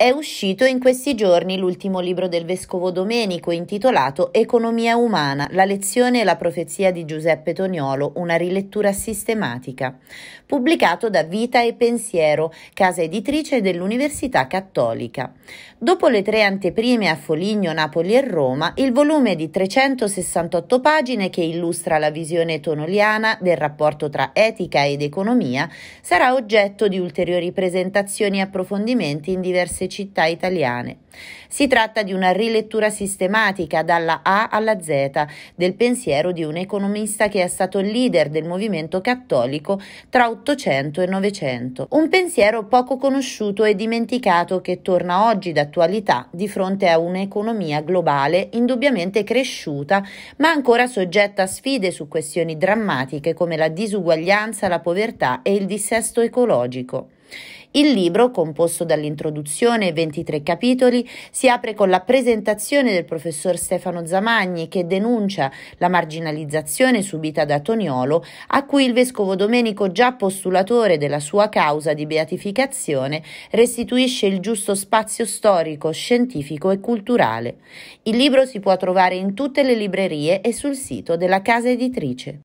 È uscito in questi giorni l'ultimo libro del vescovo Domenico intitolato Economia umana, la lezione e la profezia di Giuseppe Toniolo, una rilettura sistematica, pubblicato da Vita e Pensiero, casa editrice dell'Università Cattolica. Dopo le tre anteprime a Foligno, Napoli e Roma, il volume di 368 pagine che illustra la visione tonoliana del rapporto tra etica ed economia sarà oggetto di ulteriori presentazioni e approfondimenti in diverse città italiane. Si tratta di una rilettura sistematica dalla A alla Z del pensiero di un economista che è stato leader del movimento cattolico tra 800 e 900. Un pensiero poco conosciuto e dimenticato che torna oggi d'attualità di fronte a un'economia globale indubbiamente cresciuta ma ancora soggetta a sfide su questioni drammatiche come la disuguaglianza, la povertà e il dissesto ecologico. Il libro, composto dall'introduzione e 23 capitoli, si apre con la presentazione del professor Stefano Zamagni che denuncia la marginalizzazione subita da Toniolo, a cui il vescovo Domenico, già postulatore della sua causa di beatificazione, restituisce il giusto spazio storico, scientifico e culturale. Il libro si può trovare in tutte le librerie e sul sito della casa editrice.